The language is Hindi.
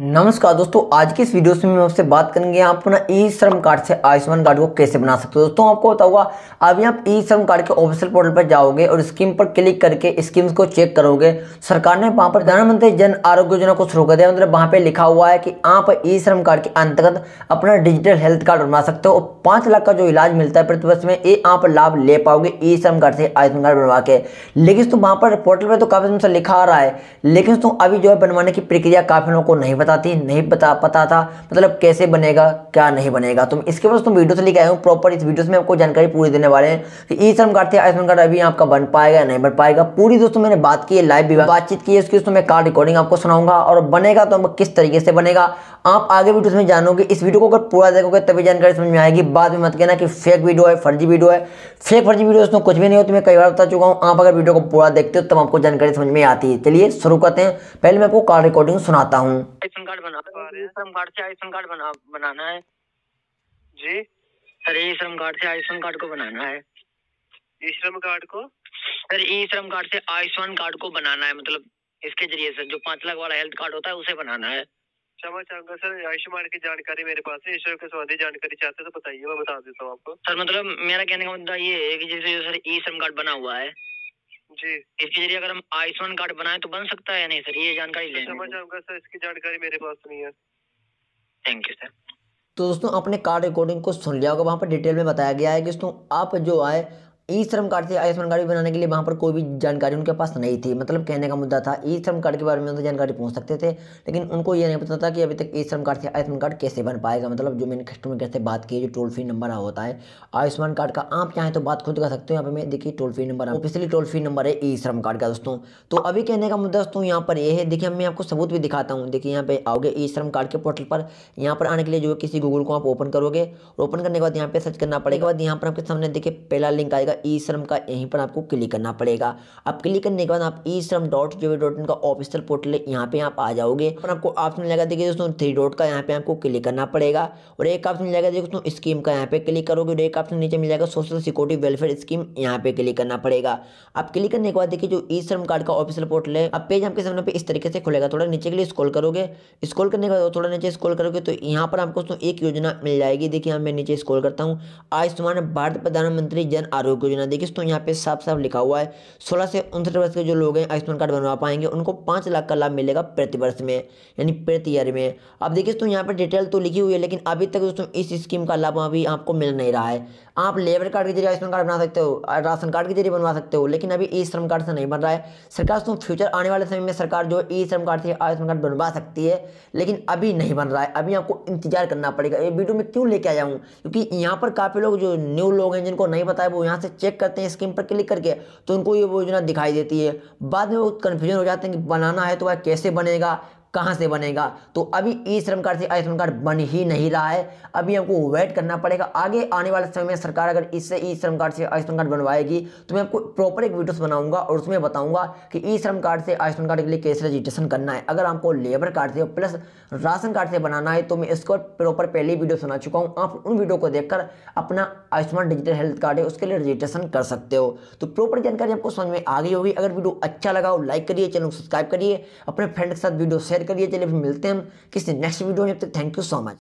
नमस्कार दोस्तों आज की इस वीडियो में मैं आपसे बात करेंगे आप अपना ई श्रम कार्ड से आयुष्मान कार्ड को कैसे बना सकते हो दोस्तों आपको बताऊंगा अभी आप ई श्रम कार्ड के ऑफिशियल पोर्टल पर जाओगे और स्कीम पर क्लिक करके स्कीम्स को चेक करोगे सरकार ने वहां पर प्रधानमंत्री जन आरोग्य योजना को शुरू कर दिया मतलब वहां पर लिखा हुआ है कि आप ई श्रम कार्ड के अंतर्गत अपना डिजिटल हेल्थ कार्ड बना सकते हो और पांच लाख का जो इलाज मिलता है प्रतिवर्ष में ये आप लाभ ले पाओगे ई श्रम कार्ड से आयुष्मान कार्ड बनवा के लेकिन वहां पर पोर्टल पर तो काफ़ी लिखा आ रहा है लेकिन अभी जो है बनवाने की प्रक्रिया काफ़ी लोगों को नहीं पता थी नहीं पता पता था मतलब कैसे बनेगा क्या नहीं बनेगा तो इसके बाद तुम वीडियो से लेके आए हो प्रॉपर इस वीडियो में आपको जानकारी पूरी देने वाले हैं कि ई श्रम कार्ड थे आयुष्मान कार्ड अभी आपका बन पाएगा नहीं बन पाएगा पूरी दोस्तों मैंने बात की लाइव भी बातचीत की उसकी दोस्तों में कार्ड रिकॉर्डिंग आपको सुनाऊंगा और बनेगा तो किस तरीके से बनेगा आप आगे वीडियो में जानोगे इस वीडियो को अगर पूरा देखोगे तभी जानकारी समझ में आएगी बाद में मत कहना कि फेक वीडियो है फर्जी वीडियो है फेक फर्जी वीडियो दोस्तों कुछ भी नहीं होती तो मैं कई बार बता चुका हूँ आप अगर वीडियो को पूरा देखते हो तब आपको जानकारी समझ में आती है चलिए शुरू करते हैं पहले मैं आपको कार्ड रिकॉर्डिंग सुनाता हूँ श्रम कार्ड से आयुष्मान कार्ड बना बनाना है जी सर ई श्रम कार्ड से आयुष्मान कार्ड को बनाना है ई श्रम कार्ड को सर ई श्रम कार्ड से आयुष्मान कार्ड को बनाना है मतलब इसके जरिए सर जो पांच लाख वाला हेल्थ कार्ड होता है उसे बनाना है क्षमा चाहूंगा सर आयुष्मान की जानकारी मेरे पास है ईश्वर के संबंधी जानकारी चाहते तो बताइए मैं बता देता हूँ आपको सर मतलब मेरा कहने का मुद्दा मतलब ये है कि जैसे सर ई श्रम कार्ड बना हुआ है जी इसके जरिए अगर हम आयुष्मान कार्ड बनाए तो बन सकता है या नहीं सर ये जानकारी समझ आऊंगा सर इसकी जानकारी मेरे पास नहीं है थैंक यू सर तो दोस्तों अपने कार रिकॉर्डिंग को सुन लिया होगा वहाँ पर डिटेल में बताया गया है कि दोस्तों आप जो आए ई श्रम कार्ड से आयुष्मान कार्ड बनाने के लिए वहाँ पर कोई भी जानकारी उनके पास नहीं थी मतलब कहने का मुद्दा था ई श्रम कार्ड के बारे में उनसे जानकारी पहुँच सकते थे लेकिन उनको ये नहीं पता था कि अभी तक ई श्रम कार्ड से आयुष्मान कार्ड कैसे बन पाएगा मतलब जो मैंने कस्टमर केयर से बात की जो टोल फ्री नंबर होता है आयुष्मान कार्ड का आप चाहें तो बात खुद कर सकते हो यहाँ पर मैं देखिए toll free number officially toll free number है ई श्रम कार्ड का दोस्तों तो अभी कहने का मुद्दा दोस्तों यहाँ पर ये है देखिए मैं आपको सबूत भी दिखाता हूँ देखिए यहाँ पे आओगे ई श्रम कार्ड के पोर्टल पर यहाँ पर आने के लिए जो किसी गूगल को आप ओपन करोगे ओपन करने के बाद यहाँ पे सर्च करना पड़ेगा बाद यहाँ पर आपके सामने देखिए पहला लिंक आएगा जाएगा ई श्रम का यहीं पर आपको क्लिक करना पड़ेगा अब क्लिक करने के बाद आप ई श्रम डॉट जी डॉट इन का ऑफिशियल पोर्टल है यहाँ पे आप आ जाओगे और आपको ऑप्शन मिलेगा देखिए दोस्तों थ्री डॉट का यहाँ पे आपको क्लिक करना पड़ेगा और एक ऑप्शन मिलेगा देखिए दोस्तों स्कीम का यहाँ पे क्लिक करोगे और एक ऑप्शन नीचे मिल जाएगा सोशल सिक्योरिटी वेलफेयर स्कीम यहाँ पे क्लिक करना पड़ेगा आप क्लिक करने के बाद देखिए जो ई श्रम कार्ड का ऑफिशियल पोर्टल है अब पेज आपके सामने पे इस तरीके से खुलेगा थोड़ा नीचे के लिए स्कॉल करोगे स्कॉल करने के बाद थोड़ा नीचे स्कॉल करोगे तो यहाँ पर आपको दोस्तों एक योजना मिल जाएगी देखिए मैं नीचे स्कॉल करता हूँ आयुष्मान भारत प्रधानमंत्री जन आरोग्य आपको योजना देगी तो यहाँ पे साफ साफ लिखा हुआ है सोलह से उनसठ वर्ष के जो लोग हैं आयुष्मान कार्ड बनवा पाएंगे उनको पाँच लाख का लाभ मिलेगा प्रति वर्ष में यानी प्रति ईयर में अब देखिए तो यहाँ पर डिटेल तो लिखी हुई है लेकिन अभी तक दोस्तों इस स्कीम का लाभ अभी आपको मिल नहीं रहा है आप लेबर कार्ड के जरिए आयुष्मान कार्ड बना सकते हो राशन कार्ड के जरिए बनवा सकते हो लेकिन अभी ई श्रम कार्ड से नहीं बन रहा है सरकार तो फ्यूचर आने वाले समय में सरकार जो ई श्रम कार्ड से आयुष्मान कार्ड बनवा सकती है लेकिन अभी नहीं बन रहा है अभी आपको इंतजार करना पड़ेगा ये वीडियो में क्यों लेके आया हूँ क्योंकि यहाँ पर काफ़ी लोग जो न्यू लोग हैं जिनको नहीं पता है वो यहाँ से चेक करते हैं स्क्रीन पर क्लिक करके तो उनको ये योजना दिखाई देती है बाद में वो कन्फ्यूजन हो जाते हैं कि बनाना है तो वह कैसे बनेगा कहाँ से बनेगा तो अभी ई श्रम कार्ड से आयुष्मान कार्ड बन ही नहीं रहा है अभी हमको वेट करना पड़ेगा आगे आने वाले समय में सरकार अगर इससे ई श्रम कार्ड से आयुष्मान कार्ड बनवाएगी तो मैं आपको प्रॉपर एक वीडियोस बनाऊंगा और उसमें बताऊंगा कि ई श्रम कार्ड से आयुष्मान कार्ड के लिए कैसे रजिस्ट्रेशन करना है अगर आपको लेबर कार्ड से प्लस राशन कार्ड से बनाना है तो मैं इसको प्रॉपर पहले वीडियो सुना चुका हूँ आप उन वीडियो को देखकर अपना आयुष्मान डिजिटल हेल्थ कार्ड है उसके लिए रजिस्ट्रेशन कर सकते हो तो प्रॉपर जानकारी आपको समझ में आ गई होगी अगर वीडियो अच्छा लगा हो लाइक करिए चैनल को सब्सक्राइब करिए अपने फ्रेंड के साथ वीडियो शेयर शेयर करिए चलिए फिर मिलते हैं किसी नेक्स्ट वीडियो में तक थैंक यू सो मच